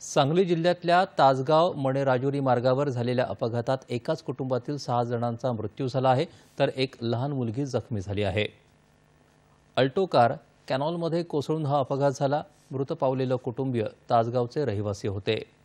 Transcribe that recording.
सांगली जिल्ह्यातल्या तासगाव मणे राजुरी मार्गावर झालेल्या अपघातात एकाच कुटुंबातील सहा जणांचा मृत्यू झाला आहे तर एक लहान मुलगी जखमी झाली आहे अल्टो कार कॅनॉलमध्ये कोसळून हा अपघात झाला मृत पावलेलं कुटुंबीय तासगावचे रहिवासी होते